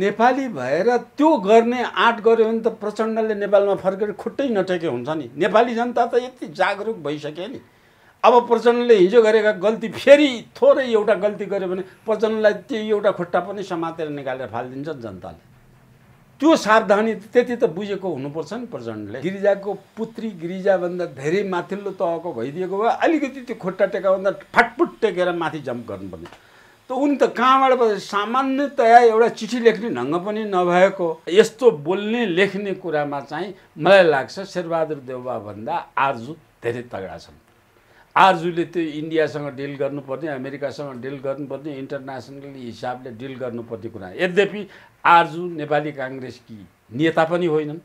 नेपाली भएर त्यो गर्ने आँट गऱ्यो भने त प्रचण्डले नेपालमा फर्केर खुट्टै नटेके हुन्छ नि नेपाली जनता त यति जागरुक भइसक्यो नि अब प्रचण्डले हिजो गरेका गल्ती फेरि थोरै एउटा गल्ती गर्यो भने प्रचण्डलाई त्यो एउटा खुट्टा पनि समातेर निकालेर फालिदिन्छ जनताले त्यो सावधानी त्यति त बुझेको हुनुपर्छ नि प्रचण्डले गिरिजाको पुत्री गिरिजाभन्दा धेरै माथिल्लो तहको भइदिएको भए अलिकति त्यो खुट्टा टेकाभन्दा फाटफुट टेकेर माथि जम्प गर्नुपर्ने त उनी त कहाँबाट सामान्यतया एउटा चिठी लेख्ने ढङ्ग पनि नभएको यस्तो बोल्ने लेख्ने कुरामा चाहिँ मलाई लाग्छ शेरबहादुर भन्दा आर्जु धेरै तगडा छन् आर्जुले त्यो इन्डियासँग डिल गर्नुपर्ने अमेरिकासँग डिल गर्नुपर्ने इन्टरनेसनल हिसाबले डिल गर्नुपर्ने कुरा यद्यपि आर्जु नेपाली काङ्ग्रेसकी नेता पनि होइनन्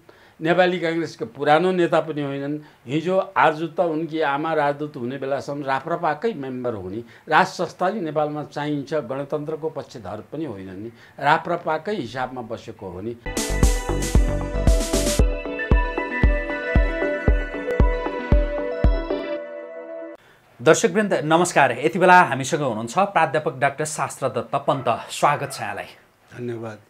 नेपाली काङ्ग्रेसका पुरानो नेता पनि होइनन् हिजो आज त उनकी आमा राजदूत हुने बेलासम्म राप्रपाकै मेम्बर हुने राज संस्थाले नेपालमा चाहिन्छ गणतन्त्रको पक्षधर पनि होइनन् नि राप्रपाकै हिसाबमा बसेको हो नि दर्शकवृन्द नमस्कार यति बेला हामीसँग हुनुहुन्छ प्राध्यापक डाक्टर शास्त्र दत्त पन्त स्वागत छ यहाँलाई धन्यवाद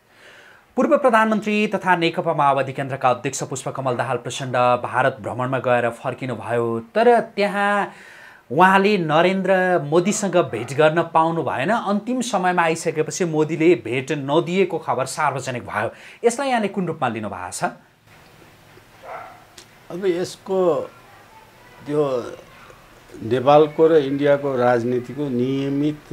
पूर्व प्रधानमन्त्री तथा नेकपा माओवादी केन्द्रका अध्यक्ष पुष्पकमल दाहाल प्रचण्ड भारत भ्रमणमा गएर फर्किनुभयो तर त्यहाँ उहाँले नरेन्द्र मोदीसँग भेट गर्न पाउनु भएन अन्तिम समयमा आइसकेपछि मोदीले भेट नदिएको खबर सार्वजनिक भयो यसलाई यहाँले कुन रूपमा लिनुभएको छ अब यसको त्यो नेपालको र इन्डियाको राजनीतिको नियमित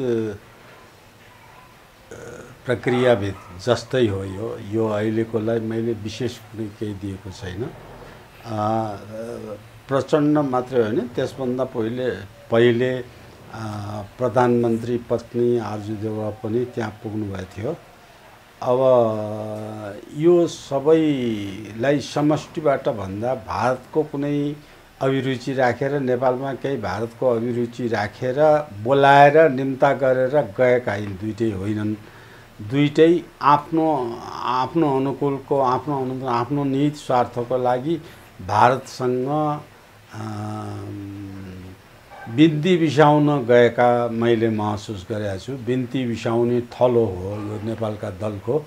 भित जस्तै हो यो यो अहिलेकोलाई मैले विशेष कुनै केही दिएको छैन प्रचण्ड मात्रै होइन त्यसभन्दा पहिले पहिले प्रधानमन्त्री पत्नी आरजु देवा पनि त्यहाँ पुग्नुभएको थियो अब यो सबैलाई समष्टिबाट भन्दा भारतको कुनै अभिरुचि राखेर रा, नेपालमा केही भारतको अभिरुचि राखेर रा, बोलाएर निम्ता गरेर गएका यी दुइटै होइनन् दुइटै आफ्नो आफ्नो अनुकूलको आफ्नो अनु आफ्नो निहित स्वार्थको लागि भारतसँग बिन्ती बिसाउन गएका मैले महसुस गरेका छु बिन्ती बिसाउने थलो हो यो नेपालका दलको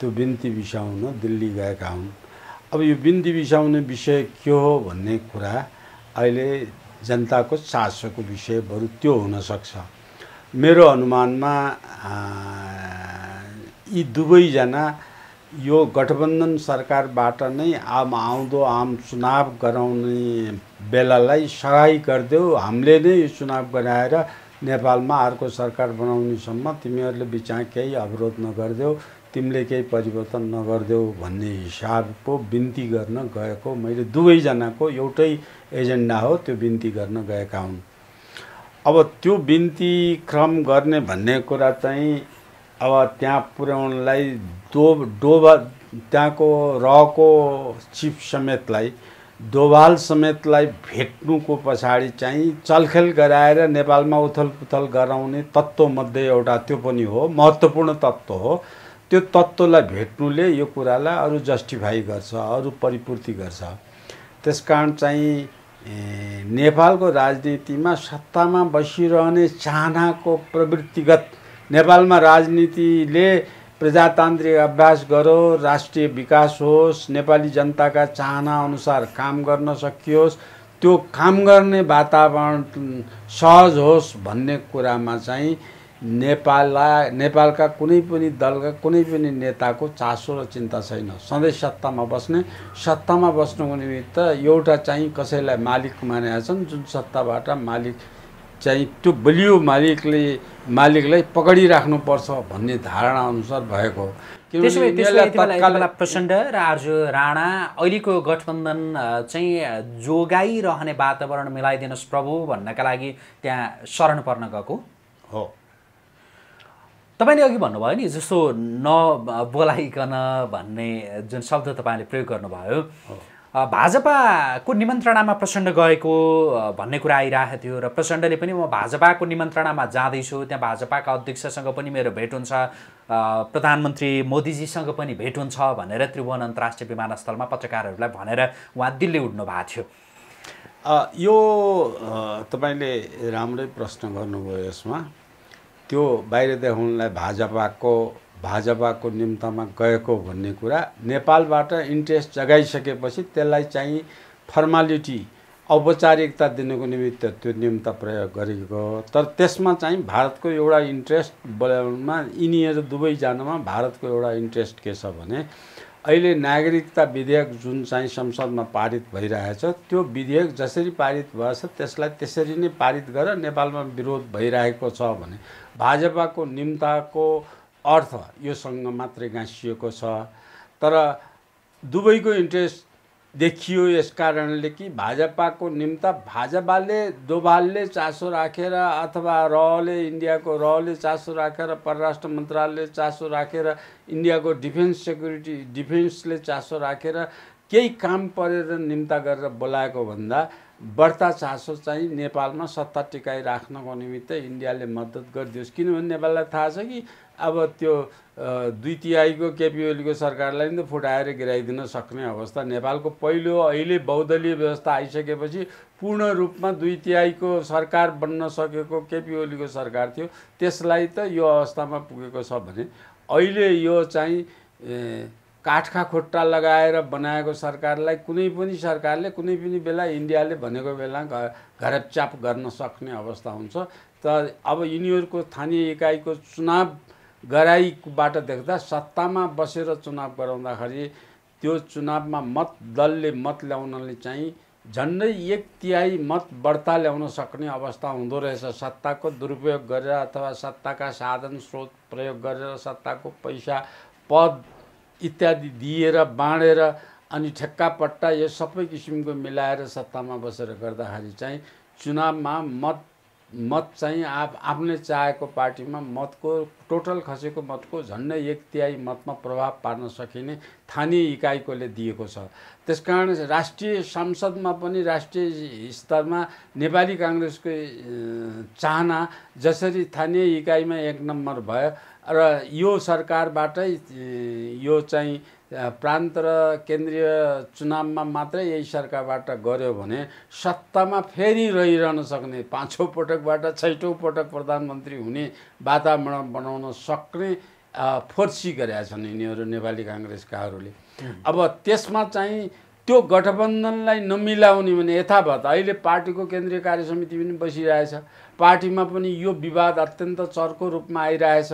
त्यो बिन्ती बिसाउन दिल्ली गएका हुन् अब यो बिन्ती बिसाउने विषय के हो भन्ने कुरा अहिले जनताको चासोको विषय बरु त्यो हुनसक्छ मेरो अनुमानमा यी दुवैजना यो गठबन्धन सरकारबाट नै आम आउँदो आम चुनाव गराउने बेलालाई सहाय गरिदेऊ हामीले नै यो चुनाव गराएर नेपालमा अर्को सरकार बनाउनेसम्म तिमीहरूले बिचमा केही अवरोध नगरिदेऊ तिमीले केही परिवर्तन नगरिदेऊ भन्ने हिसाबको बिन्ती गर्न गएको मैले दुवैजनाको एउटै एजेन्डा हो त्यो बिन्ती गर्न गएका हुन् अब त्यो बिन्ती क्रम गर्ने भन्ने कुरा चाहिँ अब त्यहाँ पुर्याउनलाई दो डोबा त्यहाँको रहको चिफ समेतलाई दोवाल समेतलाई भेट्नुको पछाडि चाहिँ चलखेल गराएर नेपालमा उथलपुथल गराउने तत्त्वमध्ये एउटा त्यो पनि हो महत्त्वपूर्ण तत्त्व हो त्यो तत्त्वलाई भेट्नुले यो कुरालाई अरू जस्टिफाई गर्छ अरू परिपूर्ति गर्छ त्यस कारण चाहिँ नेपालको राजनीतिमा सत्तामा बसिरहने चाहनाको प्रवृत्तिगत नेपालमा राजनीतिले प्रजातान्त्रिक अभ्यास गरो राष्ट्रिय विकास होस् नेपाली जनताका चाहना अनुसार काम गर्न सकियोस् त्यो काम गर्ने वातावरण सहज होस् भन्ने कुरामा चाहिँ नेपाललाई नेपालका कुनै पनि दलका कुनै पनि नेताको चासो र चिन्ता छैन सधैँ सत्तामा बस्ने सत्तामा बस्नुको निमित्त एउटा चाहिँ कसैलाई मालिक मानेका छन् जुन सत्ताबाट मालिक चाहिँ त्यो बलियो मालिकले मालिकलाई पक्रिराख्नुपर्छ भन्ने धारणा अनुसार भएको हो प्रचण्ड र आर्जु राणा अहिलेको गठबन्धन चाहिँ जोगाइरहने वातावरण मिलाइदिनुहोस् प्रभु भन्नका लागि त्यहाँ शरण पर्न गएको हो तपाईँले अघि भन्नुभयो नि जस्तो नबोलाइकन भन्ने जुन शब्द तपाईँले प्रयोग गर्नुभयो भाजपाको निमन्त्रणामा प्रचण्ड गएको भन्ने कुरा आइरहेको थियो र प्रचण्डले पनि म भाजपाको निमन्त्रणामा जाँदैछु त्यहाँ भाजपाका अध्यक्षसँग पनि मेरो भेट हुन्छ प्रधानमन्त्री मोदीजीसँग पनि भेट हुन्छ भनेर त्रिभुवन अन्तर्राष्ट्रिय विमानस्थलमा पत्रकारहरूलाई भनेर उहाँ दिल्ली उड्नु भएको थियो यो तपाईँले राम्रै प्रश्न गर्नुभयो यसमा त्यो बाहिर देखाउनलाई भाजपाको भाजपाको निम्तमा गएको भन्ने कुरा नेपालबाट इन्ट्रेस्ट जगाइसकेपछि त्यसलाई चाहिँ फर्मालिटी औपचारिकता दिनुको निमित्त त्यो निम्त प्रयोग गरेको तर त्यसमा चाहिँ भारतको एउटा इन्ट्रेस्ट बोलाउनुमा यिनीहरू दुवैजनामा भारतको एउटा इन्ट्रेस्ट के छ भने अहिले नागरिकता विधेयक जुन चाहिँ संसदमा पारित भइरहेछ त्यो विधेयक जसरी पारित भएछ त्यसलाई त्यसरी नै पारित गरेर नेपालमा विरोध भइरहेको छ भने भाजपाको निम्ताको अर्थ योसँग मात्रै गाँसिएको छ तर दुवैको इन्ट्रेस्ट देखियो यस कारणले कि भाजपाको निम्ता भाजपाले दोभालले चासो राखेर रा, अथवा रहले इन्डियाको रहले चासो राखेर रा, परराष्ट्र मन्त्रालयले चासो राखेर रा, इन्डियाको डिफेन्स सेक्युरिटी डिफेन्सले चासो राखेर केही काम परेर निम्ता गरेर बोलाएको भन्दा बढ्ता चासो चाहिँ नेपालमा सत्ता टिकाइ राख्नको निमित्त इन्डियाले मद्दत गरिदियोस् किनभने नेपाललाई थाहा छ कि अब त्यो दुई तिहाईको ओलीको सरकारलाई नि त फुटाएर गिराइदिन सक्ने अवस्था नेपालको पहिलो अहिले बहुदलीय व्यवस्था आइसकेपछि पूर्ण रूपमा दुई तिहाईको सरकार बन्न सकेको केपी ओलीको सरकार थियो त्यसलाई त यो अवस्थामा पुगेको छ भने अहिले यो चाहिँ काठका खुट्टा लगाएर बनाएको सरकारलाई कुनै पनि सरकारले कुनै पनि बेला इन्डियाले भनेको बेला घरपचाप गर्न सक्ने अवस्था हुन्छ त अब यिनीहरूको स्थानीय इकाइको चुनाव गराइबाट देख्दा सत्तामा बसेर चुनाव गराउँदाखेरि त्यो चुनावमा मत दलले मत ल्याउनले चाहिँ झन्डै एक तिहाई मत बढ्ता ल्याउन सक्ने अवस्था हुँदो रहेछ सत्ताको दुरुपयोग गरेर अथवा सत्ताका साधन स्रोत प्रयोग गरेर सत्ताको पैसा पद इत्यादि दिएर बाँडेर अनि पट्टा यो सबै किसिमको मिलाएर सत्तामा बसेर गर्दाखेरि चाहिँ चुनावमा मत मत चाहिँ आफ आफूले चाहेको पार्टीमा मतको टोटल खसेको मतको झन्डै एक तिहाई मतमा प्रभाव पार्न सकिने स्थानीय इकाइकोले दिएको छ त्यस कारण राष्ट्रिय संसदमा पनि राष्ट्रिय स्तरमा नेपाली काङ्ग्रेसको चाहना जसरी स्थानीय इकाइमा एक नम्बर भयो र यो सरकारबाटै यो चाहिँ प्रान्त र केन्द्रीय चुनावमा मात्रै यही सरकारबाट गऱ्यो भने सत्तामा फेरि रहिरहन सक्ने पाँचौँ पटकबाट छैटौँ पटक प्रधानमन्त्री हुने वातावरण बनाउन सक्ने फोर्सी गरेका छन् यिनीहरू नेपाली काङ्ग्रेसकाहरूले अब त्यसमा चाहिँ त्यो गठबन्धनलाई नमिलाउने भने यथावत अहिले पार्टीको केन्द्रीय कार्य समिति पनि बसिरहेछ पार्टीमा पनि यो विवाद अत्यन्त चर्को रूपमा आइरहेछ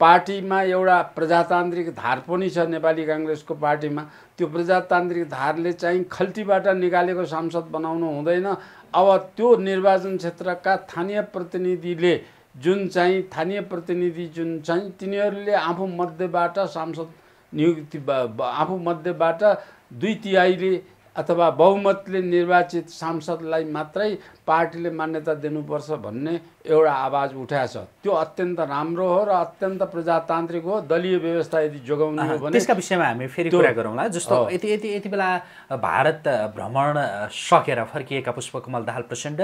पार्टीमा एउटा प्रजातान्त्रिक धार पनि छ नेपाली काङ्ग्रेसको पार्टीमा त्यो प्रजातान्त्रिक धारले चाहिँ खल्तीबाट निकालेको सांसद बनाउनु हुँदैन अब त्यो निर्वाचन क्षेत्रका स्थानीय प्रतिनिधिले जुन चाहिँ स्थानीय प्रतिनिधि जुन चाहिँ तिनीहरूले आफू मध्येबाट सांसद नियुक्ति आफू मध्येबाट दुई तिहाईले अथवा बहुमतले निर्वाचित सांसदलाई मात्रै पार्टीले मान्यता दिनुपर्छ भन्ने एउटा आवाज उठाएछ त्यो अत्यन्त राम्रो हो र अत्यन्त प्रजातान्त्रिक हो दलीय व्यवस्था यदि जोगाउने हो भने त्यसका विषयमा हामी फेरि कुरा गरौँला जस्तो यति यति यति बेला भारत भ्रमण सकेर फर्किएका पुष्पकमल दाहाल प्रचण्ड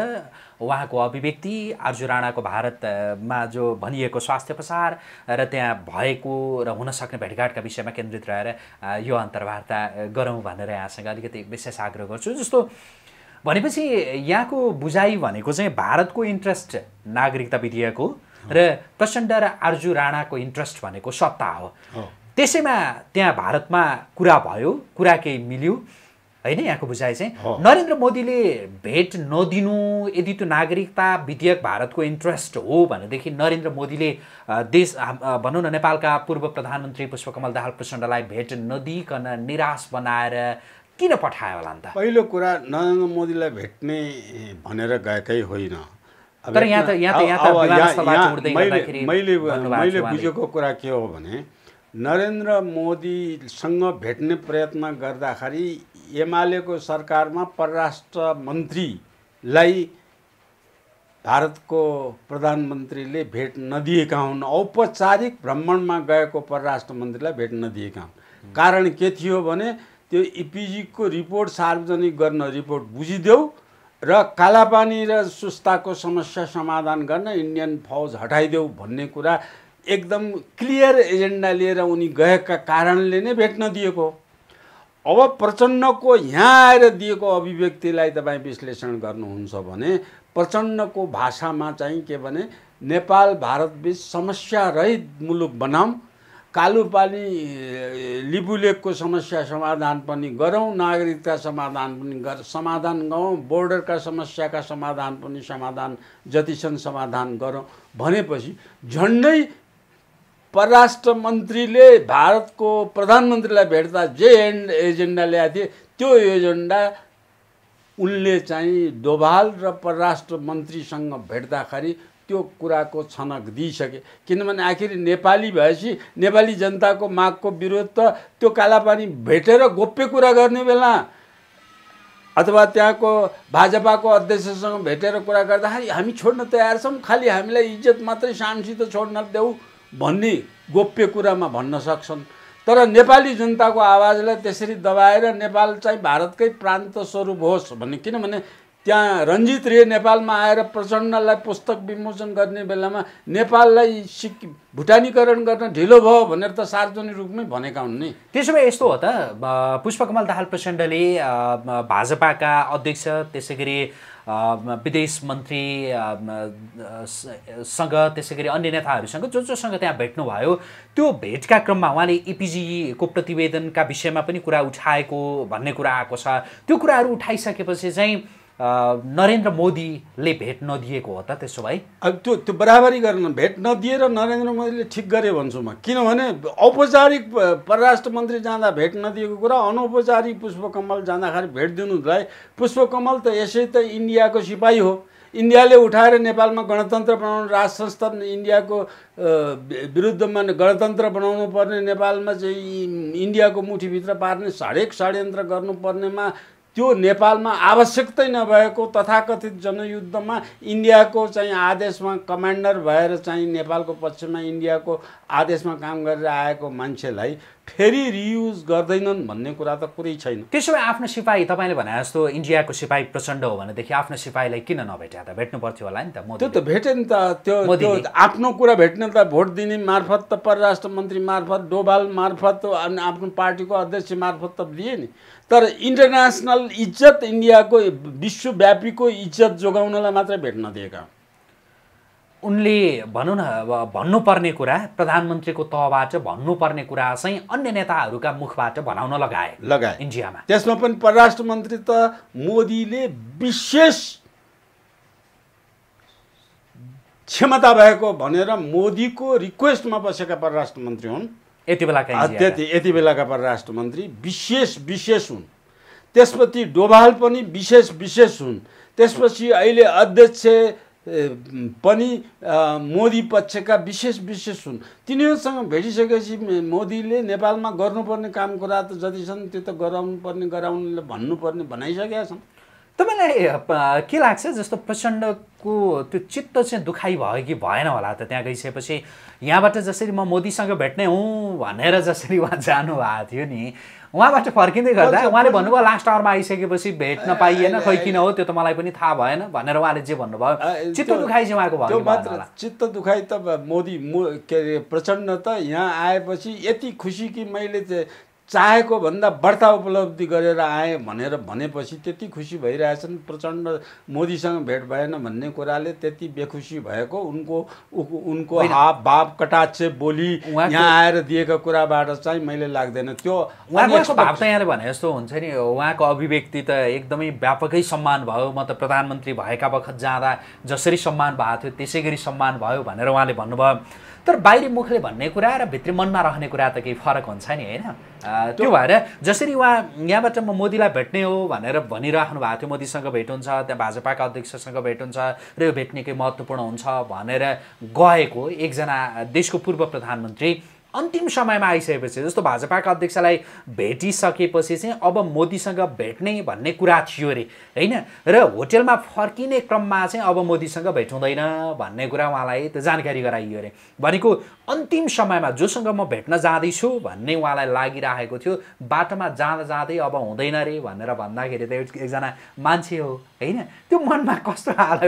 उहाँको अभिव्यक्ति आर्जु राणाको भारतमा जो भनिएको स्वास्थ्य प्रसार र त्यहाँ भएको र हुन सक्ने भेटघाटका विषयमा केन्द्रित रहेर यो अन्तर्वार्ता गरौँ भनेर यहाँसँग अलिकति विशेष आग्रह गर्छु जस्तो भनेपछि यहाँको बुझाइ भनेको चाहिँ भारतको इन्ट्रेस्ट नागरिकता विधेयक हो र प्रचण्ड र आर्जु राणाको इन्ट्रेस्ट भनेको सत्ता हो त्यसैमा त्यहाँ भारतमा कुरा भयो कुरा केही मिल्यो होइन यहाँको बुझाइ चाहिँ नरेन्द्र मोदीले भेट नदिनु यदि त्यो नागरिकता विधेयक भारतको इन्ट्रेस्ट हो भनेदेखि नरेन्द्र मोदीले देश भनौँ न नेपालका पूर्व प्रधानमन्त्री पुष्पकमल दाहाल प्रचण्डलाई भेट नदिकन निराश बनाएर किन पठायो होला नि त पहिलो कुरा नरेन्द्र मोदीलाई भेट्ने भनेर गएकै होइन मैले मैले बुझेको कुरा के हो भने नरेन्द्र मोदीसँग भेट्ने प्रयत्न गर्दाखेरि एमालेको सरकारमा परराष्ट्र मन्त्रीलाई भारतको प्रधानमन्त्रीले भेट नदिएका हुन् औपचारिक भ्रमणमा गएको परराष्ट्र मन्त्रीलाई भेट नदिएका हुन् कारण के थियो भने त्यो इपिजीको रिपोर्ट सार्वजनिक गर्न रिपोर्ट बुझिदेऊ र कालापानी र सुस्ताको समस्या समाधान गर्न इन्डियन फौज हटाइदेऊ भन्ने कुरा एकदम क्लियर एजेन्डा लिएर उनी गएका कारणले नै भेट्न दिएको अब प्रचण्डको यहाँ आएर दिएको अभिव्यक्तिलाई तपाईँ विश्लेषण गर्नुहुन्छ भने प्रचण्डको भाषामा चाहिँ के भने नेपाल समस्या रहित मुलुक बनाऊँ कालुपानी लिपुलेकको समस्या समाधान पनि गरौँ नागरिकता समाधान पनि गर समाधान गरौँ बोर्डरका समस्याका समाधान पनि समाधान जति समाधान गरौँ भनेपछि झन्डै परराष्ट्र मन्त्रीले भारतको प्रधानमन्त्रीलाई भेट्दा जे एन्ड एजेन्डा ल्याएको थिए त्यो एजेन्डा उनले चाहिँ डोभाल र परराष्ट्र मन्त्रीसँग भेट्दाखेरि त्यो कुराको छनक दिइसके किनभने आखिर नेपाली भएपछि नेपाली जनताको मागको विरोध त त्यो कालापानी भेटेर गोप्य कुरा गर्ने बेला अथवा त्यहाँको भाजपाको अध्यक्षसँग भेटेर कुरा गर्दाखेरि हामी छोड्न तयार छौँ खालि हामीलाई इज्जत मात्रै सामसित छोड्न देऊ भन्ने गोप्य कुरामा भन्न सक्छन् तर नेपाली जनताको आवाजलाई त्यसरी दबाएर नेपाल चाहिँ भारतकै प्रान्त स्वरूप होस् भन्ने किनभने त्यहाँ रञ्जित रे नेपालमा आएर प्रचण्डलाई पुस्तक विमोचन गर्ने बेलामा नेपाललाई सिक भुटानीकरण गर्न ढिलो भयो भनेर त सार्वजनिक रूपमै भनेका हुन् नि त्यसो भए यस्तो हो त पुष्पकमल दाहाल प्रचण्डले भाजपाका अध्यक्ष त्यसै गरी विदेश मन्त्रीसँग त्यसै गरी अन्य नेताहरूसँग जो जोसँग त्यहाँ भेट्नुभयो त्यो भेटका क्रममा उहाँले इपिजीको प्रतिवेदनका विषयमा पनि कुरा उठाएको भन्ने कुरा आएको छ त्यो कुराहरू उठाइसकेपछि चाहिँ नरेन्द्र मोदीले भेट नदिएको हो त त्यसो भए अब त्यो त्यो बराबरी गरेन भेट नदिएर नरेन्द्र मोदीले ठिक गरे भन्छु म किनभने औपचारिक परराष्ट्र मन्त्री जाँदा भेट नदिएको कुरा अनौपचारिक पुष्पकमल जाँदाखेरि भेट दिनुलाई पुष्पकमल त यसै त इन्डियाको सिपाही हो इन्डियाले उठाएर नेपालमा गणतन्त्र बनाउनु राज संस्था इन्डियाको विरुद्धमा गणतन्त्र बनाउनु पर्ने नेपालमा चाहिँ इन्डियाको मुठीभित्र पार्ने हरेक षड्यन्त्र गर्नुपर्नेमा त्यो नेपालमा आवश्यकतै नभएको तथाकथित जनयुद्धमा इन्डियाको चाहिँ आदेशमा कमान्डर भएर चाहिँ नेपालको पक्षमा इन्डियाको आदेशमा काम गरेर आएको मान्छेलाई फेरि रियुज गर्दैनन् भन्ने कुरा त कुरै छैन त्यसो भए आफ्नो सिपाही तपाईँले भने जस्तो इन्डियाको सिपाही प्रचण्ड हो भनेदेखि आफ्नो सिपाहीलाई किन नभेट्या त भेट्नु पर्थ्यो होला नि त त्यो त भेटेँ नि त त्यो आफ्नो कुरा भेट्ने त भोट दिने मार्फत त परराष्ट्र मन्त्री मार्फत डोभाल मार्फत आफ्नो पार्टीको अध्यक्ष मार्फत त दिए नि तर इन्टरनेसनल इज्जत इन्डियाको विश्वव्यापीको इज्जत जोगाउनलाई मात्रै भेट्न दिएका उनले भनौँ न भन्नुपर्ने कुरा प्रधानमन्त्रीको तहबाट भन्नुपर्ने कुरा चाहिँ अन्य नेताहरूका मुखबाट भनाउन लगाए लगाए इन्डियामा त्यसमा पनि परराष्ट्र मन्त्री त मोदीले विशेष क्षमता भएको भनेर मोदीको रिक्वेस्टमा बसेका परराष्ट्र मन्त्री हुन् यति बेलाका त्यति यति बेलाका परराष्ट्र मन्त्री विशेष विशेष हुन् त्यसपछि डोभाल पनि विशेष विशेष हुन् त्यसपछि अहिले अध्यक्ष पनि मोदी पक्षका विशेष विशेष हुन् तिनीहरूसँग भेटिसकेपछि मोदीले नेपालमा गर्नुपर्ने काम कुरा त जति छन् त्यो त गराउनु पर्ने गराउनुले भन्नुपर्ने भनाइसकेका छन् तपाईँलाई के लाग्छ जस्तो प्रचण्ड को त्यो चित्त चाहिँ दुखाइ भयो कि भएन होला त त्यहाँ गइसकेपछि यहाँबाट जसरी म मोदीसँग भेट्ने हुँ भनेर जसरी उहाँ जानुभएको थियो नि उहाँबाट फर्किँदै गर्दा उहाँले भन्नुभयो लास्ट आवरमा आइसकेपछि भेट्न पाइएन खै किन हो त्यो त मलाई पनि थाहा भएन भनेर उहाँले जे भन्नुभयो चित्त दुखाइ चाहिँ उहाँको भयो मात्र चित्त दुखाइ त मोदी के अरे प्रचण्ड त यहाँ आएपछि यति खुसी कि मैले चाहेको भन्दा बढ्ता उपलब्धि गरेर आएँ भनेर भनेपछि त्यति खुसी भइरहेछन् प्रचण्ड मोदीसँग भेट भएन भन्ने कुराले त्यति बेखुसी भएको उनको उनको हाप भाव कटाक्ष बोली यहाँ आएर दिएको कुराबाट चाहिँ मैले लाग्दैन त्यो उहाँको भाव त यहाँले भने जस्तो हुन्छ नि उहाँको अभिव्यक्ति त एकदमै व्यापकै सम्मान भयो म त प्रधानमन्त्री भएका बखत जाँदा जसरी सम्मान भएको थियो त्यसै गरी सम्मान भयो भनेर उहाँले भन्नुभयो तर बाहिरी मुखले भन्ने कुरा र भित्री मनमा रहने कुरा त केही फरक हुन्छ नि होइन त्यो भएर जसरी उहाँ यहाँबाट म मोदीलाई भेट्ने हो भनेर भनिराख्नु भएको थियो मोदीसँग भेट हुन्छ त्यहाँ भाजपाका अध्यक्षसँग भेट हुन्छ र यो भेट्नेकै महत्त्वपूर्ण हुन्छ भनेर गएको एकजना देशको पूर्व प्रधानमन्त्री अन्तिम समयमा आइसकेपछि जस्तो भाजपाका अध्यक्षलाई भेटिसकेपछि चाहिँ अब मोदीसँग भेट्ने भन्ने कुरा थियो अरे होइन र होटेलमा फर्किने क्रममा चाहिँ अब मोदीसँग भेट हुँदैन भन्ने कुरा उहाँलाई त्यो जानकारी गराइयो अरे भनेको अन्तिम समयमा जोसँग म भेट्न जाँदैछु भन्ने उहाँलाई लागिरहेको थियो बाटोमा जाँदा जाँदै अब हुँदैन अरे भनेर भन्दाखेरि त एकजना मान्छे हो होइन त्यो मनमा कस्तो हाल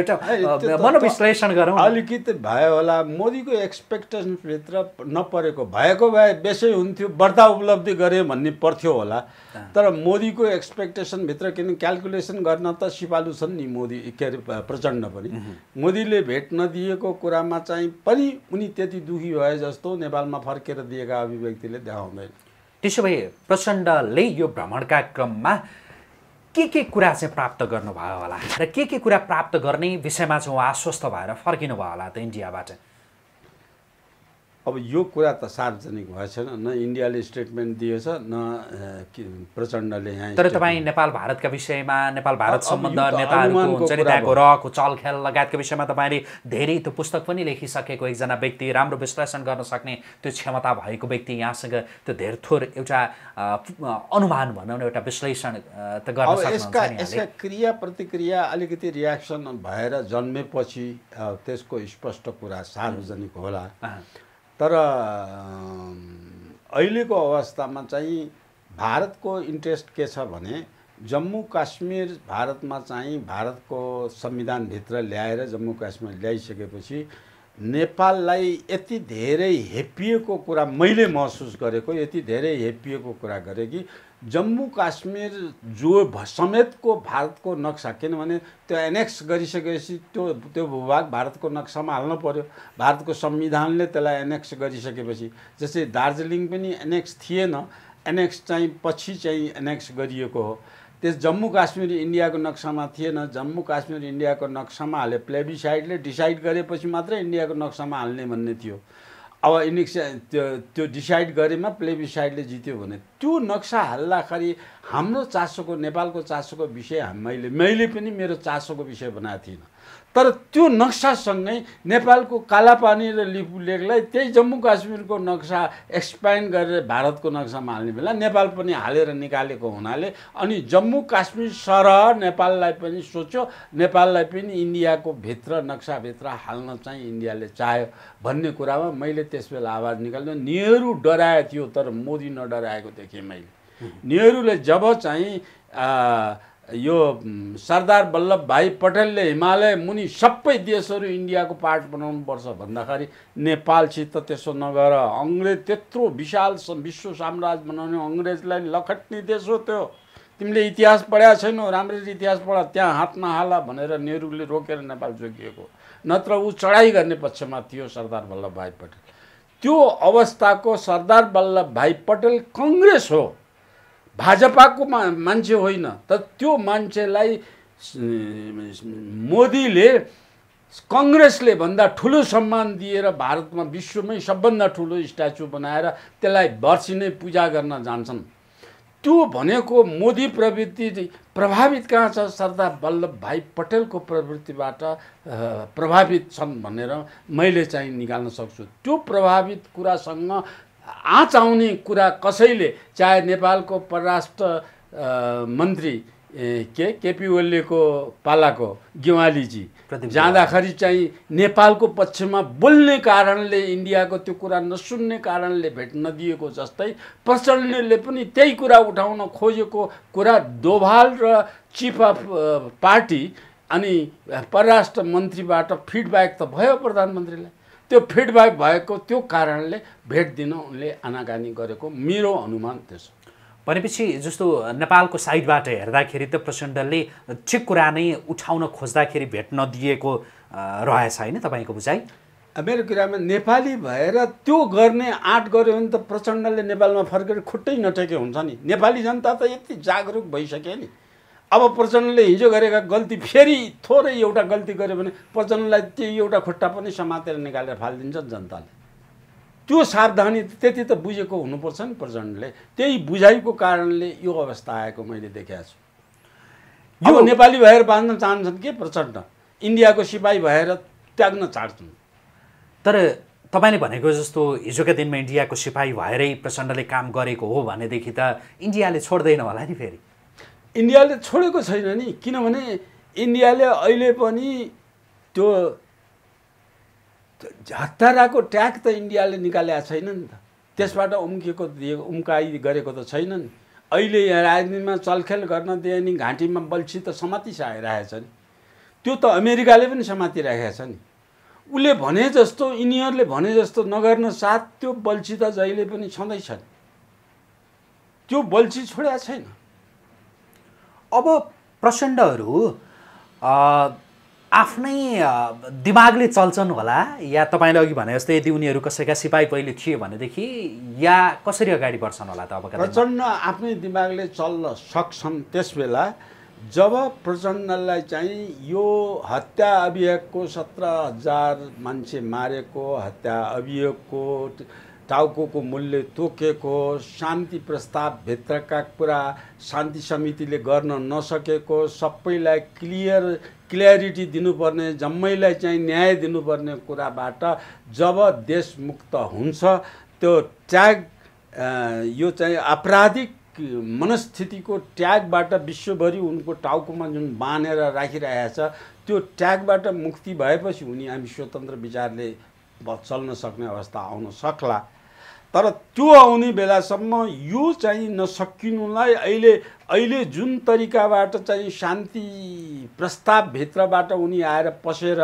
मनोविश्लेषण गरौँ अलिकति भयो होला मोदीको एक्सपेक्टेसनभित्र नपरेको भएको भए बेसै हुन्थ्यो बढ्ता उपलब्धि गरे भन्ने पर्थ्यो होला तर मोदीको एक्सपेक्टेसनभित्र किन क्यालकुलेसन गर्न त सिपालु छन् नि मोदी के अरे प्रचण्ड पनि मोदीले भेट नदिएको कुरामा चाहिँ पनि उनी त्यति दुखी भए जस्तो नेपालमा फर्केर दिएका अभिव्यक्तिले देखाउँदैन त्यसो भए प्रचण्डले यो भ्रमणका क्रममा के के कुरा चाहिँ प्राप्त गर्नुभयो होला र के के कुरा प्राप्त गर्ने विषयमा चाहिँ उहाँ आश्वस्त भएर फर्किनु भयो होला त इन्डियाबाट अब यो कुरा त सार्वजनिक भएछन् न इन्डियाले स्टेटमेन्ट दिएछ न प्रचण्डले यहाँ तर तपाईँ नेपाल भारतका विषयमा नेपाल भारत सम्बन्ध नेताहरूको रक चलखेल लगायतको विषयमा तपाईँले धेरै त्यो पुस्तक पनि लेखिसकेको एकजना व्यक्ति राम्रो विश्लेषण गर्न सक्ने त्यो क्षमता भएको व्यक्ति यहाँसँग त्यो धेर थोर एउटा अनुमान भनौँ न एउटा विश्लेषण त गर्न यसका क्रिया प्रतिक्रिया अलिकति रियाक्सन भएर जन्मेपछि त्यसको स्पष्ट कुरा सार्वजनिक होला तर अहिलेको अवस्थामा चाहिँ भारतको इन्ट्रेस्ट के छ भने जम्मू काश्मीर भारतमा चाहिँ भारतको संविधानभित्र ल्याएर जम्मू काश्मीर ल्याइसकेपछि नेपाललाई यति धेरै हेपिएको कुरा मैले महसुस गरेको यति धेरै हेपिएको कुरा गरेँ कि जम्मू काश्मीर जो समेतको भारतको नक्सा किनभने त्यो एनेक्स गरिसकेपछि त्यो त्यो भूभाग भारतको नक्सामा हाल्नु पऱ्यो भारतको संविधानले त्यसलाई एनेक्स गरिसकेपछि जस्तै दार्जिलिङ पनि एनेक्स थिएन एनेक्स चाहिँ पछि चाहिँ एनेक्स गरिएको हो त्यस जम्मू काश्मीर इन्डियाको नक्सामा थिएन जम्मू काश्मीर इन्डियाको नक्सामा हाले प्लेबिसाइडले डिसाइड गरेपछि मात्रै इन्डियाको नक्सामा हाल्ने भन्ने थियो अब इलेक्सन त्यो त्यो डिसाइड गरेमा प्लेबिसाइडले जित्यो भने त्यो नक्सा हाल्दाखेरि हाम्रो चासोको नेपालको चासोको विषय मैले मैले पनि मेरो चासोको विषय बनाएको थिइनँ तर त्यो नक्सासँगै नेपालको कालापानी र लिपु लेकलाई त्यही जम्मू काश्मीरको नक्सा एक्सप्यान्ड गरेर भारतको नक्सामा हाल्ने बेला नेपाल पनि हालेर निकालेको हुनाले अनि जम्मू काश्मीर सरह नेपाललाई पनि सोच्यो नेपाललाई पनि इन्डियाको भित्र नक्साभित्र हाल्न चाहिँ इन्डियाले चाह्यो भन्ने कुरामा मैले त्यस बेला आवाज निकाल्नु नेहरू डराएको थियो तर मोदी नडराएको देखेँ मैले नेहरूले जब चाहिँ यो सरदार वल्लभ भाइ पटेलले हिमालय मुनि सबै देशहरू इन्डियाको पार्ट बनाउनुपर्छ भन्दाखेरि नेपालसित त्यसो नगर अङ्ग्रेज त्यत्रो विशाल विश्व साम्राज्य बनाउने अङ्ग्रेजलाई लखट्ने देश हो त्यो तिमीले इतिहास पढाएको छैनौ राम्ररी इतिहास पढ त्यहाँ हात नहाला भनेर नेहरूले रोकेर नेपाल जोगिएको नत्र ऊ चढाइ गर्ने पक्षमा थियो सरदार वल्लभ भाइ पटेल त्यो अवस्थाको सरदार वल्लभ भाइ पटेल कङ्ग्रेस हो भाजपाको मा मान्छे होइन तर त्यो मान्छेलाई मोदीले कङ्ग्रेसले भन्दा ठुलो सम्मान दिएर भारतमा विश्वमै सबभन्दा ठुलो स्ट्याचु बनाएर त्यसलाई वर्षी नै पूजा गर्न जान्छन् त्यो भनेको मोदी प्रवृत्ति प्रभावित कहाँ छ सरदार वल्लभ भाइ पटेलको प्रवृत्तिबाट प्रभावित छन् भनेर मैले चाहिँ निकाल्न सक्छु त्यो प्रभावित कुरासँग आँच आउने कुरा कसैले चाहे नेपालको परराष्ट्र मन्त्री के केपी ओलीको पालाको गेवालीजी जाँदाखेरि चाहिँ नेपालको पक्षमा बोल्ने कारणले इन्डियाको त्यो कुरा नसुन्ने कारणले भेट नदिएको जस्तै प्रचण्डले पनि त्यही कुरा उठाउन खोजेको कुरा दोभाल र चिफ अफ पार्टी अनि परराष्ट्र मन्त्रीबाट फिडब्याक त भयो प्रधानमन्त्रीलाई त्यो फिडब्याक भएको त्यो कारणले भेट दिन उनले आनाकानी गरेको मेरो अनुमान त्यसो भनेपछि जस्तो नेपालको साइडबाट हेर्दाखेरि त प्रचण्डले ठिक कुरा नै उठाउन खोज्दाखेरि भेट नदिएको रहेछ होइन तपाईँको बुझाइ मेरो कुरामा नेपाली भएर त्यो गर्ने आँट गऱ्यो भने त प्रचण्डले नेपालमा फर्केर खुट्टै नटेके हुन्छ नि नेपाली जनता त यति जागरुक भइसक्यो नि अब प्रचण्डले हिजो गरेका गल्ती फेरि थोरै एउटा गल्ती गर्यो भने प्रचण्डलाई त्यो एउटा खुट्टा पनि समातेर निकालेर फालिदिन्छ जनताले त्यो सावधानी त्यति त बुझेको हुनुपर्छ नि प्रचण्डले त्यही बुझाइको कारणले यो अवस्था आएको मैले देखाएको छु यो नेपाली भएर बाँच्न चाहन्छन् के प्रचण्ड इन्डियाको सिपाही भएर त्याग्न चाहन्छन् तर तपाईँले भनेको जस्तो हिजोका दिनमा इन्डियाको सिपाही भएरै प्रचण्डले काम गरेको हो भनेदेखि त इन्डियाले छोड्दैन होला नि फेरि इन्डियाले छोडेको छैन नि किनभने इन्डियाले अहिले पनि त्यो हताराको ट्याग त इन्डियाले निकालेको छैन नि त त्यसबाट उम्किएको दिएको उम्काइ गरेको त छैन नि अहिले यहाँ राजनीतिमा चलखेल गर्न दिए नि घाँटीमा बल्छी त समाति आइरहेको छ नि त्यो त अमेरिकाले पनि समातिराखेको छ नि उसले भने जस्तो यिनीहरूले भने जस्तो नगर्न साथ त्यो बल्छी त जहिले पनि छँदैछ नि त्यो बल्छी छोडेको छैन अब प्रचण्डहरू आफ्नै दिमागले चल्छन् होला या तपाईँले अघि भने जस्तै यदि उनीहरू कसैका सिपाही पहिले थिए भनेदेखि या कसरी अगाडि बढ्छन् होला त अब प्रचण्ड आफ्नै दिमागले चल्न सक्छन् त्यसबेला जब प्रचण्डलाई चाहिँ यो हत्या अभियोगको सत्र हजार मान्छे मारेको हत्या अभियोगको टाउको मूल्य तोकेको शान्ति प्रस्तावभित्रका कुरा शान्ति समितिले गर्न नसकेको सबैलाई क्लियर क्ल्यारिटी दिनुपर्ने जम्मैलाई चाहिँ न्याय दिनुपर्ने कुराबाट जब देश मुक्त हुन्छ त्यो ट्याग यो चाहिँ आपराधिक मनस्थितिको ट्यागबाट विश्वभरि उनको टाउकोमा जुन बाँधेर राखिरहेको छ त्यो ट्यागबाट मुक्ति भएपछि उनी हामी स्वतन्त्र विचारले चल्न सक्ने अवस्था आउन सक्ला तर त्यो आउने बेलासम्म यो चाहिँ नसकिनुलाई अहिले अहिले जुन तरिकाबाट चाहिँ शान्ति प्रस्तावभित्रबाट उनी आएर पसेर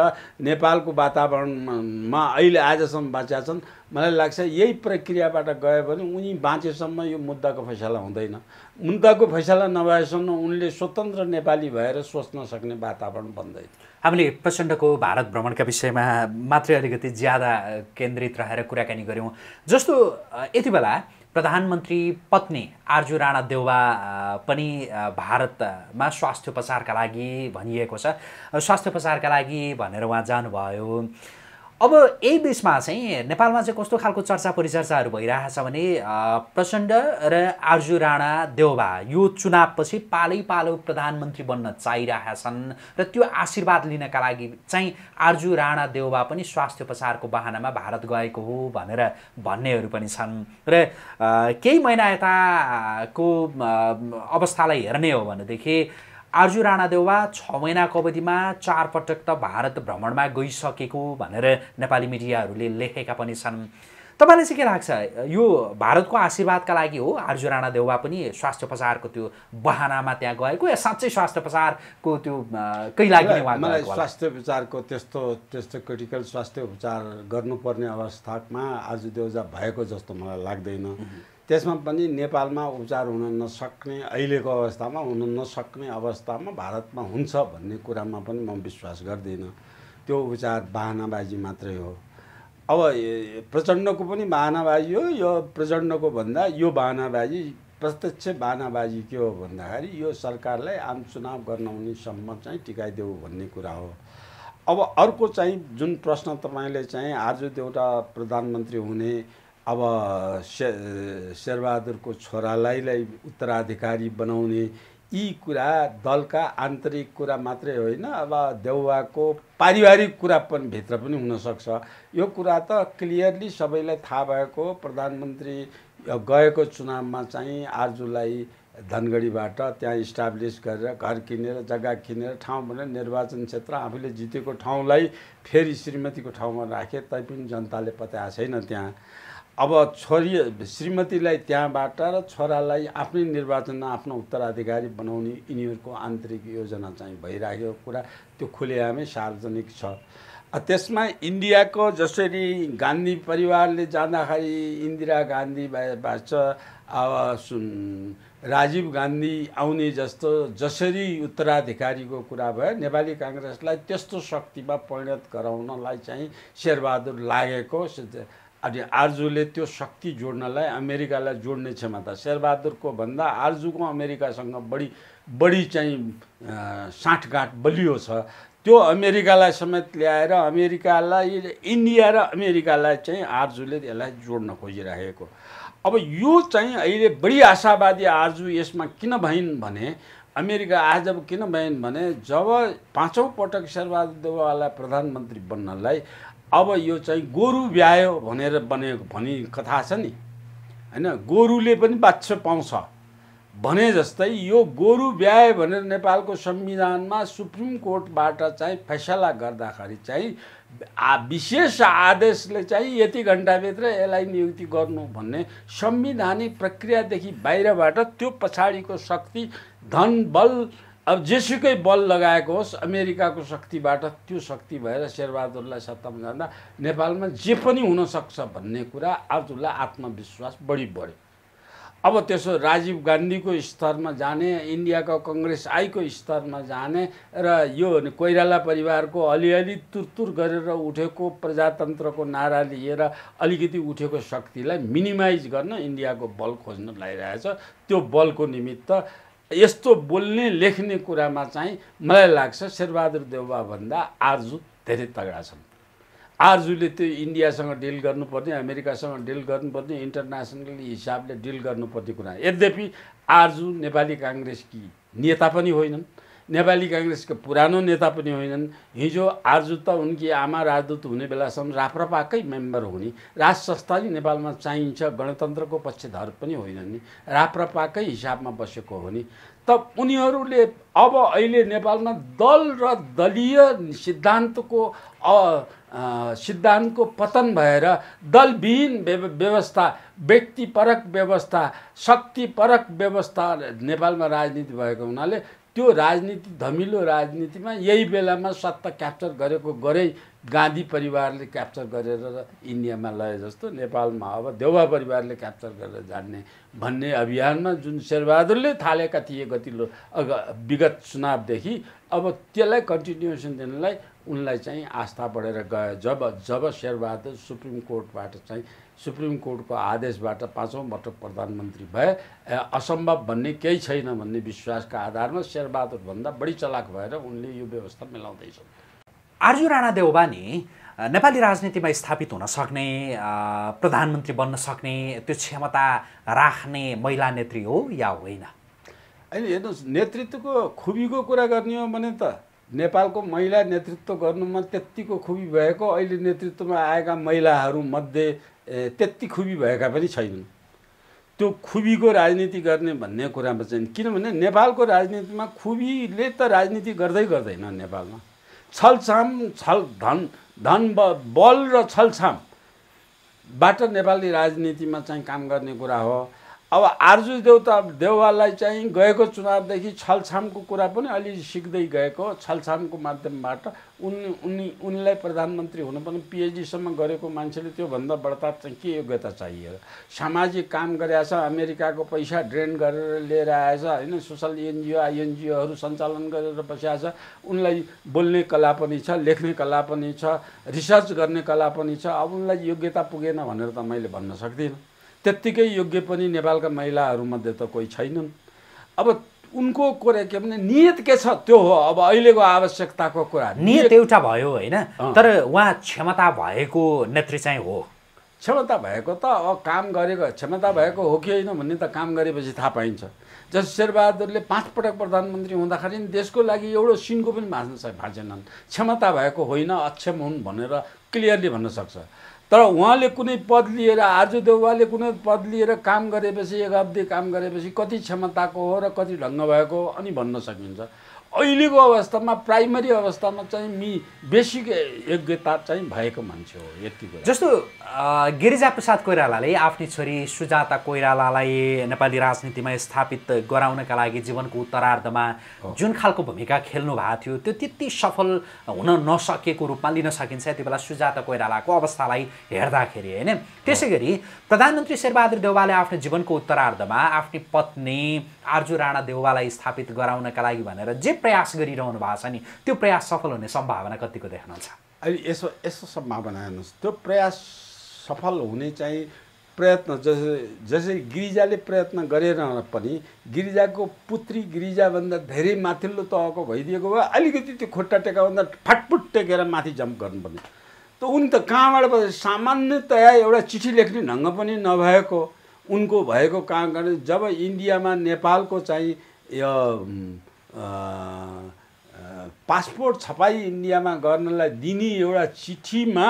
नेपालको वातावरणमा अहिले आजसम्म बाँचेका छन् मलाई लाग्छ यही प्रक्रियाबाट गयो भने उनी बाँचेसम्म यो मुद्दाको फैसला हुँदैन मुद्दाको फैसला नभएसम्म उनले स्वतन्त्र नेपाली भएर सोच्न सक्ने वातावरण बन्दैन हामीले प्रचण्डको भारत भ्रमणका विषयमा मात्रै अलिकति ज्यादा केन्द्रित रहेर कुराकानी गऱ्यौँ जस्तो यति बेला प्रधानमन्त्री पत्नी आर्जु राणा देउवा पनि भारतमा स्वास्थ्य उपचारका लागि भनिएको छ स्वास्थ्य उपचारका लागि भनेर उहाँ जानुभयो अब यही बिचमा चाहिँ नेपालमा चाहिँ कस्तो खालको चर्चा परिचर्चाहरू भइरहेछ भने प्रचण्ड र आर्जु राणा देवबा यो चुनावपछि पालै पालो प्रधानमन्त्री बन्न चाहिरहेछन् र त्यो आशीर्वाद लिनका लागि चाहिँ आर्जु राणा देवबा पनि स्वास्थ्य उपचारको बाहनामा भारत गएको हो भनेर भन्नेहरू पनि छन् र केही महिना यताको अवस्थालाई हेर्ने हो भनेदेखि आर्जु देउवा छ महिनाको अवधिमा चारपटक त भारत भ्रमणमा गइसकेको भनेर नेपाली मिडियाहरूले लेखेका पनि छन् तपाईँलाई चाहिँ के लाग्छ यो भारतको आशीर्वादका लागि हो आर्जु राणा देउवा पनि स्वास्थ्य उपचारको त्यो बहानामा त्यहाँ गएको या साँच्चै स्वास्थ्य उपचारको त्यो कै लागि मलाई स्वास्थ्य उपचारको त्यस्तो त्यस्तो क्रिटिकल स्वास्थ्य उपचार गर्नुपर्ने अवस्थामा आर्जु देउजा भएको जस्तो मलाई लाग्दैन त्यसमा पनि नेपालमा उपचार हुन नसक्ने अहिलेको अवस्थामा हुन नसक्ने अवस्थामा भारतमा हुन्छ भन्ने कुरामा पनि म विश्वास गर्दिनँ त्यो उपचार बाहनाबाजी मात्रै हो अब प्रचण्डको पनि बाहनाबाजी हो यो प्रचण्डको भन्दा यो बाहनाबाजी प्रत्यक्ष बाहनाबाजी के हो भन्दाखेरि यो सरकारलाई आम चुनाव गर्न हुनेसम्म चाहिँ टिकाइदेऊ भन्ने कुरा हो अब अर्को चाहिँ जुन प्रश्न तपाईँले चाहिँ आज एउटा प्रधानमन्त्री हुने अब शे शेरबहादुरको छोरालाई उत्तराधिकारी बनाउने यी कुरा दलका आन्तरिक कुरा मात्रै होइन अब देउवाको पारिवारिक कुरा पनि भित्र पनि हुनसक्छ यो कुरा त क्लियरली सबैलाई थाहा भएको प्रधानमन्त्री गएको चुनावमा चाहिँ आर्जुलाई धनगढीबाट त्यहाँ इस्टाब्लिस गरेर घर किनेर जग्गा किनेर ठाउँ भनेर निर्वाचन क्षेत्र आफूले जितेको ठाउँलाई फेरि श्रीमतीको ठाउँमा राखे तैपनि जनताले पत्याएको छैन त्यहाँ अब छोरी श्रीमतीलाई त्यहाँबाट र छोरालाई आफ्नै निर्वाचनमा आफ्नो उत्तराधिकारी बनाउने यिनीहरूको आन्तरिक योजना चाहिँ भइरहेको कुरा त्यो खुलेआमै सार्वजनिक छ त्यसमा इन्डियाको जसरी गान्धी परिवारले जाँदाखेरि इन्दिरा गान्धी गान्धीबाट अब राजीव गान्धी आउने जस्तो जसरी उत्तराधिकारीको कुरा भयो नेपाली काङ्ग्रेसलाई त्यस्तो शक्तिमा परिणत गराउनलाई चाहिँ शेरबहादुर लागेको अनि आर्जुले त्यो शक्ति जोड्नलाई अमेरिकालाई जोड्ने क्षमता शेरबहादुरको भन्दा आर्जुको अमेरिकासँग बढी बढी चाहिँ साँठगाँठ बलियो छ त्यो अमेरिकालाई समेत ल्याएर अमेरिकालाई इन्डिया र अमेरिकालाई चाहिँ आर्जुले यसलाई जोड्न खोजिराखेको अब यो चाहिँ अहिले बढी आशावादी आर्जु यसमा किन भइन् भने अमेरिका आज किन भइन् भने जब पाँचौँ पटक शेरबहादुर देवाललाई प्रधानमन्त्री बन्नलाई अब यो चाहिँ गोरु ब्यायो भनेर बनेको भनी कथा छ नि होइन गोरुले पनि बाछ पाउँछ भने जस्तै यो गोरु ब्यायो भनेर नेपालको संविधानमा सुप्रिम कोर्टबाट चाहिँ फैसला गर्दाखेरि चाहिँ आ विशेष आदेशले चाहिँ यति घन्टाभित्र यसलाई नियुक्ति गर्नु भन्ने संविधानिक प्रक्रियादेखि बाहिरबाट त्यो पछाडिको शक्ति धन बल अब जेसुकै बल लगाएको होस् अमेरिकाको शक्तिबाट त्यो शक्ति भएर शेरबहादुरलाई सत्तामा जाँदा नेपालमा जे पनि हुनसक्छ भन्ने कुरा आजलाई आत्मविश्वास बढी बढ्यो अब त्यसो राजीव गान्धीको स्तरमा जाने इन्डियाको कङ्ग्रेस आईको स्तरमा जाने र यो कोइराला परिवारको अलिअलि तुरतुर गरेर उठेको प्रजातन्त्रको नारा लिएर अलिकति उठेको शक्तिलाई मिनिमाइज गर्न इन्डियाको बल खोज्न लागिरहेछ त्यो बलको निमित्त यस्तो बोल्ने लेख्ने कुरामा चाहिँ मलाई लाग्छ शेरबहादुर देवबाभन्दा आर्जु धेरै तगडा छन् आर्जुले त्यो इन्डियासँग डिल गर्नुपर्ने अमेरिकासँग डिल गर्नुपर्ने इन्टरनेसनल हिसाबले डिल गर्नुपर्ने कुरा यद्यपि आर्जु नेपाली काङ्ग्रेसकी नेता पनि होइनन् नेपाली काङ्ग्रेसका पुरानो नेता पनि होइनन् हिजो आज त उनकी आमा राजदूत हुने बेलासम्म राप्रपाकै मेम्बर हुने राज संस्थाले नेपालमा चाहिन्छ गणतन्त्रको पक्षधर पनि होइनन् नि राप्रपाकै हिसाबमा बसेको हो नि त उनीहरूले अब अहिले नेपालमा दल र दलीय सिद्धान्तको सिद्धान्तको पतन भएर दलविहीन व्यवस्था व्यक्तिपरक व्यवस्था शक्तिपरक व्यवस्था नेपालमा राजनीति भएको हुनाले त्यो राजनीति धमिलो राजनीतिमा यही बेलामा सत्ता क्याप्चर गरेको गरे गान्धी परिवारले क्याप्चर गरेर इन्डियामा लए जस्तो नेपालमा अब देउवा परिवारले क्याप्चर गरेर जान्ने भन्ने अभियानमा जुन शेरबहादुरले थालेका थिए गतिलो अग विगत चुनावदेखि अब त्यसलाई कन्टिन्युएसन दिनलाई उनलाई चाहिँ आस्था बढेर गयो जब जब शेरबहादुर सुप्रिम कोर्टबाट चाहिँ सुप्रिम कोर्टको आदेशबाट पाँचौँ पटक प्रधानमन्त्री भए असम्भव भन्ने केही छैन भन्ने विश्वासका आधारमा शेरबहादुरभन्दा बढी चलाक भएर उनले यो व्यवस्था मिलाउँदैछ आर्यु राणा देवानी नेपाली राजनीतिमा स्थापित हुन सक्ने प्रधानमन्त्री बन्न सक्ने त्यो क्षमता राख्ने महिला नेत्री हो या होइन अहिले हेर्नुहोस् नेतृत्वको खुबीको कुरा गर्ने हो भने त नेपालको महिला नेतृत्व गर्नुमा त्यत्तिको खुबी भएको अहिले नेतृत्वमा आएका महिलाहरूमध्ये त्यति खुबी भएका पनि छैनन् त्यो खुबीको राजनीति गर्ने भन्ने कुरामा चाहिँ किनभने नेपालको राजनीतिमा खुबीले त राजनीति गर्दै गर्दैन नेपालमा छलछाम छल धन धन बल र छलछामबाट नेपाली राजनीतिमा चाहिँ काम गर्ने कुरा हो अब आर्जु देउता देवाललाई चाहिँ गएको चुनावदेखि छलछामको कुरा पनि अलि सिक्दै गएको छलछामको माध्यमबाट उन उनी उनलाई प्रधानमन्त्री हुनुपर्ने पिएचडीसम्म गरेको मान्छेले त्योभन्दा बढ्ता चाहिँ के योग्यता चाहियो सामाजिक काम गरेछ अमेरिकाको पैसा ड्रेन गरेर लिएर आएछ होइन सोसल एनजिओ एनजिओहरू सञ्चालन गरेर बसिआछ उनलाई बोल्ने कला पनि छ लेख्ने कला पनि छ रिसर्च गर्ने कला पनि छ अब उनलाई योग्यता पुगेन भनेर त मैले भन्न सक्दिनँ त्यत्तिकै योग्य पनि नेपालका महिलाहरूमध्ये त कोही छैनन् अब उनको कुरा के भने नियत के छ त्यो हो अब अहिलेको आवश्यकताको कुरा नियत एउटा भयो होइन तर उहाँ क्षमता भएको नेत्री चाहिँ हो क्षमता भएको त अब काम गरेको क्षमता भएको हो कि होइन भन्ने त काम गरेपछि थाहा पाइन्छ जस शेरबहादुरले पाँच पटक प्रधानमन्त्री हुँदाखेरि देशको लागि एउटा सिनको पनि भाँच्न भाँचेनन् क्षमता भएको होइन अक्षम हुन् भनेर क्लियरली भन्न सक्छ तर उहाँले कुनै पद लिएर आर्जु देउवाले कुनै पद लिएर काम गरेपछि एक अवधि काम गरेपछि कति क्षमताको हो र कति ढङ्ग भएको हो अनि भन्न सकिन्छ अहिलेको अवस्थामा प्राइमरी अवस्थामा चाहिँ मि बेसिक योग्यता चाहिँ भएको मान्छे हो यति जस्तो गिरिजा प्रसाद कोइरालाले आफ्नी छोरी सुजाता कोइरालालाई नेपाली राजनीतिमा स्थापित गराउनका लागि जीवनको उत्तरार्धमा जुन खालको भूमिका खेल्नु भएको थियो त्यो त्यति सफल हुन नसकेको रूपमा लिन सकिन्छ यति बेला सुजाता कोइरालाको अवस्थालाई हेर्दाखेरि होइन त्यसै गरी प्रधानमन्त्री शेरबहादुर देउवाले आफ्नो जीवनको उत्तरार्धमा आफ्नी पत्नी आर्जु राणा देउवालाई स्थापित गराउनका लागि भनेर जे प्रयास गरिरहनु भएको छ नि त्यो प्रयास सफल हुने सम्भावना कतिको देख्नुहुन्छ अहिले यसो यसो सम्भावना हेर्नुहोस् त्यो प्रयास सफल हुने चाहिँ प्रयत्न जस जसरी गिरिजाले प्रयत्न गरेर पनि गिरिजाको पुत्री गिरिजाभन्दा धेरै माथिल्लो तहको भइदिएको भए अलिकति त्यो खुट्टा टेकाउँदा फाटफुट टेकेर माथि जम्प गर्नुपर्ने त उनी त कहाँबाट सामान्यतया एउटा चिठी लेख्ने ढङ्ग पनि नभएको उनको भएको काम गर्ने जब इन्डियामा नेपालको चाहिँ यो पासपोर्ट छपाई इन्डियामा गर्नलाई दिने एउटा चिठीमा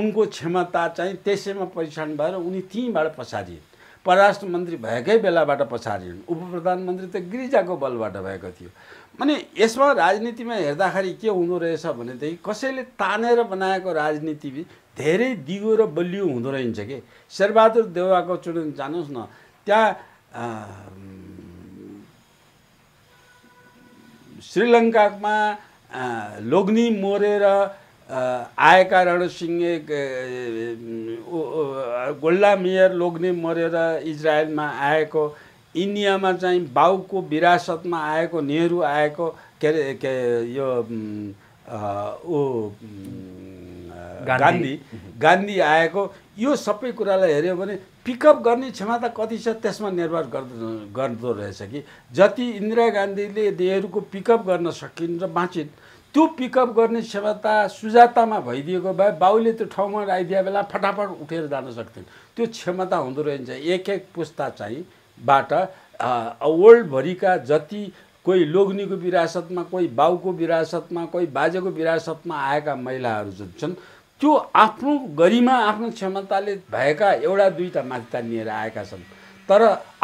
उनको क्षमता चाहिँ त्यसैमा परीक्षण भएर उनी त्यहीँबाट पछाडिए परराष्ट्र मन्त्री भएकै बेलाबाट पछारिन् उप प्रधानमन्त्री त गिरिजाको बलबाट भएको थियो अनि यसमा राजनीतिमा हेर्दाखेरि के हुँदो रहेछ भनेदेखि कसैले तानेर बनाएको राजनीति धेरै दिगो र बलियो हुँदो रहन्छ कि शेरबहादुर देवाको चुनाव जानुहोस् न त्यहाँ श्रीलङ्कामा लोग्नी मोरेर आएका रणसिंह गोल्ला मेयर लोग्ने मरेर इजरायलमा आएको इन्डियामा चाहिँ बाउको विरासतमा आएको नेहरू आएको के अरे के यो ऊ गान्धी गान्धी आएको यो सबै कुरालाई हेऱ्यो भने पिकअप गर्ने क्षमता कति छ त्यसमा निर्भर गर्द गर्दो रहेछ कि जति इन्दिरा गान्धीले देहरूको पिकअप गर्न सकिन् र बाँचिन् त्यो पिकअप गर्ने क्षमता सुजातामा भइदिएको भए बाउले त्यो ठाउँमा आइदिए बेला फटाफट उठेर जान सक्थेन् त्यो क्षमता हुँदो रहेछ एक एक पुस्ता चाहिँ बाट वर्ल्डभरिका जति कोही लोग्नीको विरासतमा कोही बाउको विरासतमा कोही बाजेको विरासतमा आएका महिलाहरू जुन छन् त्यो आफ्नो गरिमा आफ्नो क्षमताले भएका एउटा दुईवटा मान्यता लिएर आएका छन् तर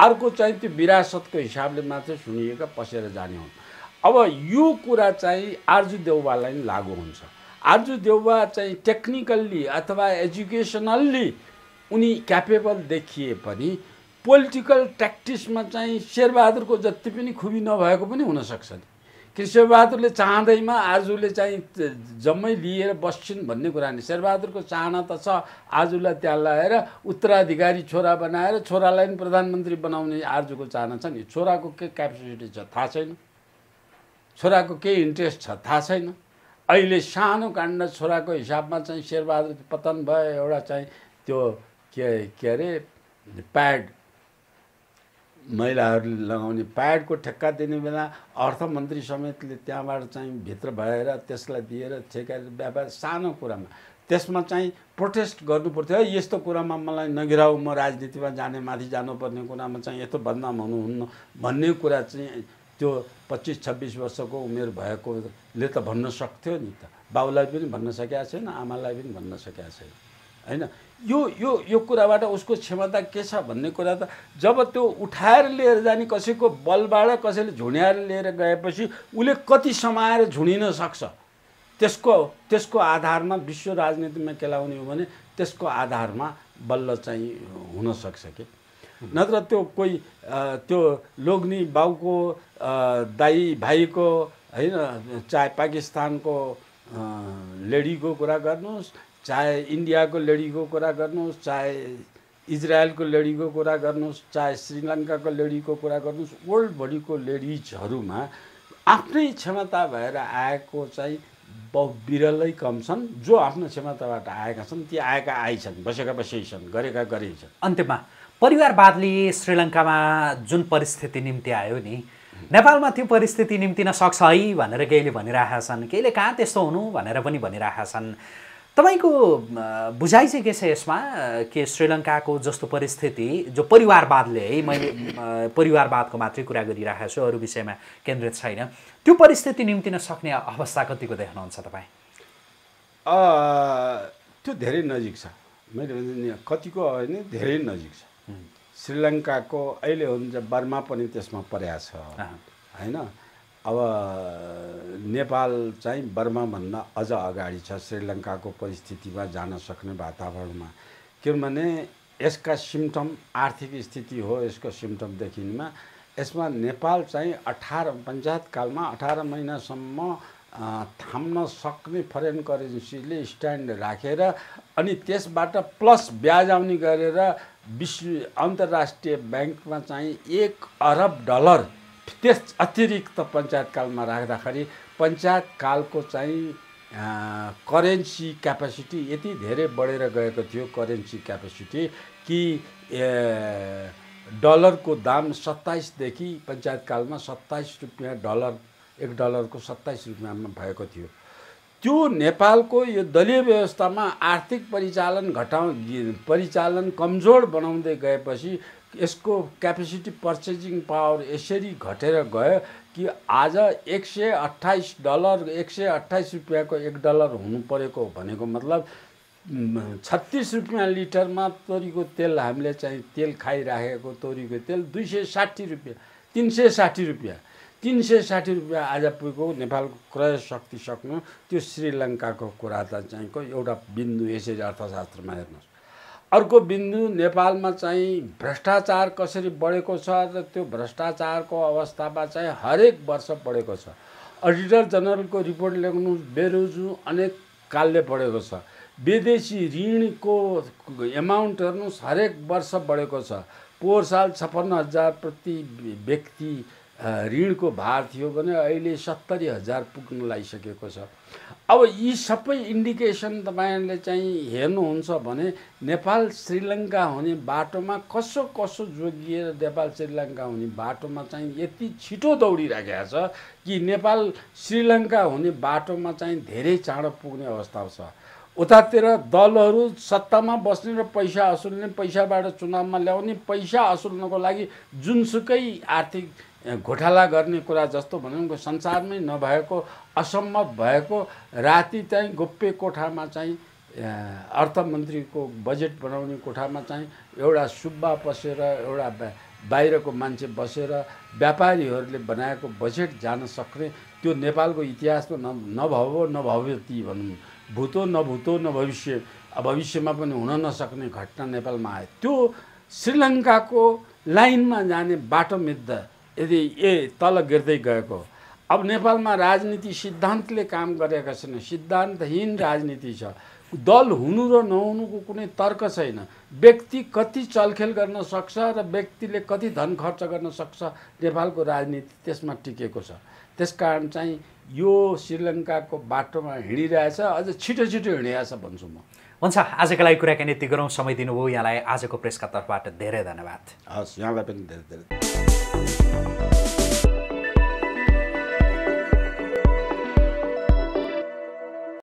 अर्को चाहिँ त्यो विरासतको हिसाबले मात्रै सुनिएका पसेर जाने हुन् अब यो कुरा चाहिँ आर्जु देउबालाई नै लागु हुन्छ आर्जु देउबा चाहिँ टेक्निकल्ली अथवा एजुकेसनल्ली उनी क्यापेबल देखिए पनि पोलिटिकल ट्याक्टिसमा चाहिँ शेरबहादुरको जति पनि खुबी नभएको पनि नि कृष्णबहादुरले चाहँदैमा आजले चाहिँ जम्मै लिएर बस्छिन् भन्ने कुरा नि शेरबहादुरको चाहना त छ आजलाई त्यहाँ लगाएर उत्तराधिकारी छोरा बनाएर छोरालाई पनि प्रधानमन्त्री बनाउने आजुको चाहना छ नि छोराको के क्यापेसिटी छ थाहा छैन छोराको के इन्ट्रेस्ट छ थाहा छैन अहिले सानो काण्ड छोराको हिसाबमा चाहिँ शेरबहादुर पतन भयो एउटा चाहिँ त्यो के के अरे प्याड महिलाहरूले लगाउने प्याडको ठेक्का दिने बेला अर्थमन्त्री समेतले त्यहाँबाट चाहिँ भित्र भएर त्यसलाई दिएर ठेका व्यापार सानो कुरामा त्यसमा चाहिँ प्रोटेस्ट गर्नु पर्थ्यो है यस्तो कुरामा मलाई नगिराउ म राजनीतिमा जाने माथि जानुपर्ने कुरामा चाहिँ यस्तो बदनाम हुनुहुन्न भन्ने कुरा चाहिँ त्यो पच्चिस छब्बिस वर्षको उमेर भएकोले त भन्न सक्थ्यो नि त बाउलाई पनि भन्न सकेका छैन आमालाई पनि भन्न सकेका छैन होइन यो यो यो कुराबाट उसको क्षमता के छ भन्ने कुरा त जब त्यो उठाएर लिएर जाने कसैको बलबाट कसैले झुन्याएर लिएर गएपछि उसले कति समाएर झुनिन सक्छ त्यसको त्यसको आधारमा विश्व राजनीतिमा केलाउने हो भने त्यसको आधारमा बल्ल चाहिँ हुनसक्छ कि नत्र त्यो कोही त्यो लोग्ने बाउको दाई भाइको होइन चाहे पाकिस्तानको लेडीको कुरा गर्नुहोस् चाहे इन्डियाको लेडीको कुरा गर्नुहोस् चाहे इजरायलको लेडीको कुरा गर्नुहोस् चाहे श्रीलङ्काको लेडीको कुरा गर्नुहोस् वर्ल्डभरिको लेडिजहरूमा आफ्नै क्षमता भएर आएको चाहिँ बिरलै कम छन् जो आफ्नो क्षमताबाट आएका छन् ती आएका आइछन् बसेका बसै गरेका गरे छन् अन्त्यमा परिवारवादले श्रीलङ्कामा जुन परिस्थिति निम्ति आयो नि नेपालमा त्यो परिस्थिति निम्तिन सक्छ है भनेर केहीले भनिरहेका छन् केहीले कहाँ त्यस्तो हुनु भनेर पनि भनिरहेका छन् तपाईँको बुझाइ चाहिँ के छ यसमा के श्रीलङ्काको जस्तो परिस्थिति जो परिवारवादले है मैले परिवारवादको मात्रै कुरा गरिरहेको छु अरू विषयमा केन्द्रित छैन त्यो परिस्थिति निम्तिन सक्ने अवस्था कतिको देख्नुहुन्छ तपाईँ त्यो धेरै नजिक छ मैले कतिको होइन धेरै नजिक छ श्रीलङ्काको अहिले हुन्छ बर्मा पनि त्यसमा पर्या छ होइन अब नेपाल चाहिँ बर्माभन्दा अझ अगाडि छ श्रीलङ्काको परिस्थितिमा जान सक्ने वातावरणमा किनभने यसका सिम्टम आर्थिक स्थिति हो यसको सिम्टमदेखिमा यसमा नेपाल चाहिँ अठार पञ्चायत कालमा अठार महिनासम्म थाम्न सक्ने फरेन करेन्सीले स्ट्यान्ड राखेर अनि त्यसबाट प्लस ब्याज आउने गरेर विश्व अन्तर्राष्ट्रिय ब्याङ्कमा चाहिँ एक अरब डलर त्यस अतिरिक्त पञ्चायत कालमा राख्दाखेरि पञ्चायत कालको चाहिँ करेन्सी क्यापेसिटी यति धेरै बढेर गएको थियो करेन्सी क्यापेसिटी कि डलरको दाम सत्ताइसदेखि कालमा सत्ताइस रुपियाँ डलर एक डलरको सत्ताइस रुपियाँमा भएको थियो त्यो नेपालको यो दलीय व्यवस्थामा आर्थिक परिचालन घटाउ परिचालन कमजोर बनाउँदै गएपछि यसको क्यापेसिटी पर्चेजिङ पावर यसरी घटेर गयो कि आज एक सय अट्ठाइस डलर एक सय अट्ठाइस रुपियाँको एक डलर हुनु परेको भनेको मतलब छत्तिस रुपियाँ लिटरमा तोरीको तेल हामीले चाहिँ तेल खाइराखेको तोरीको तेल दुई सय साठी रुपियाँ तिन सय साठी रुपियाँ तिन सय साठी रुपियाँ आज पुगेको नेपालको क्रय शक्ति सक्नु त्यो श्रीलङ्काको कुरा त चाहिँको एउटा बिन्दु यसरी अर्थशास्त्रमा हेर्नुहोस् अर्को बिन्दु नेपालमा चाहिँ भ्रष्टाचार कसरी बढेको छ र त्यो भ्रष्टाचारको अवस्थामा चाहिँ हरेक वर्ष बढेको छ अडिटर जनरलको रिपोर्ट लेख्नु बेरोजु अनेक कालले बढेको छ विदेशी ऋणको एमाउन्ट हेर्नुहोस् हरेक वर्ष बढेको छ पोहोर साल छप्पन्न हजार प्रति व्यक्ति ऋणको भार थियो भने अहिले सत्तरी हजार पुग्न लागिसकेको छ अब यी सबै इन्डिकेसन तपाईँहरूले चाहिँ हेर्नुहुन्छ भने नेपाल श्रीलङ्का हुने बाटोमा कसो कसो जोगिएर नेपाल श्रीलङ्का हुने बाटोमा चाहिँ यति छिटो दौडिराखेको छ कि नेपाल श्रीलङ्का हुने बाटोमा चाहिँ धेरै चाँडो पुग्ने अवस्था छ उतातिर दलहरू सत्तामा बस्ने र पैसा असुल्ने पैसाबाट चुनावमा ल्याउने पैसा असुल्नको लागि जुनसुकै आर्थिक घोटाला गर्ने कुरा जस्तो भनौँ संसारमै नभएको असम्भव भएको राति चाहिँ गोप्य कोठामा चाहिँ अर्थमन्त्रीको बजेट बनाउने कोठामा चाहिँ एउटा सुब्बा बसेर एउटा बाहिरको मान्छे बसेर व्यापारीहरूले बनाएको बजेट जान सक्ने त्यो नेपालको इतिहासमा न नभव नभव्य ती भनौँ भूतो नभूतो नभविष्य भविष्य भविष्यमा पनि हुन नसक्ने घटना नेपालमा आयो त्यो श्रीलङ्काको लाइनमा जाने बाटो मिद्दा यदि ए तल गिर्दै गएको अब नेपालमा राजनीति सिद्धान्तले काम गरेका छैन सिद्धान्तहीन राजनीति छ दल हुनु र नहुनुको कुनै तर्क छैन व्यक्ति कति चलखेल गर्न सक्छ र व्यक्तिले कति धन खर्च गर्न सक्छ नेपालको राजनीति त्यसमा टिकेको छ त्यस कारण चाहिँ यो श्रीलङ्काको बाटोमा हिँडिरहेछ अझ छिटो छिटो हिँडिरहेछ भन्छु म हुन्छ आजका लागि कुराकानी यति गरौँ समय दिनुभयो यहाँलाई आजको प्रेसका तर्फबाट धेरै धन्यवाद हस् यहाँलाई पनि धेरै धेरै you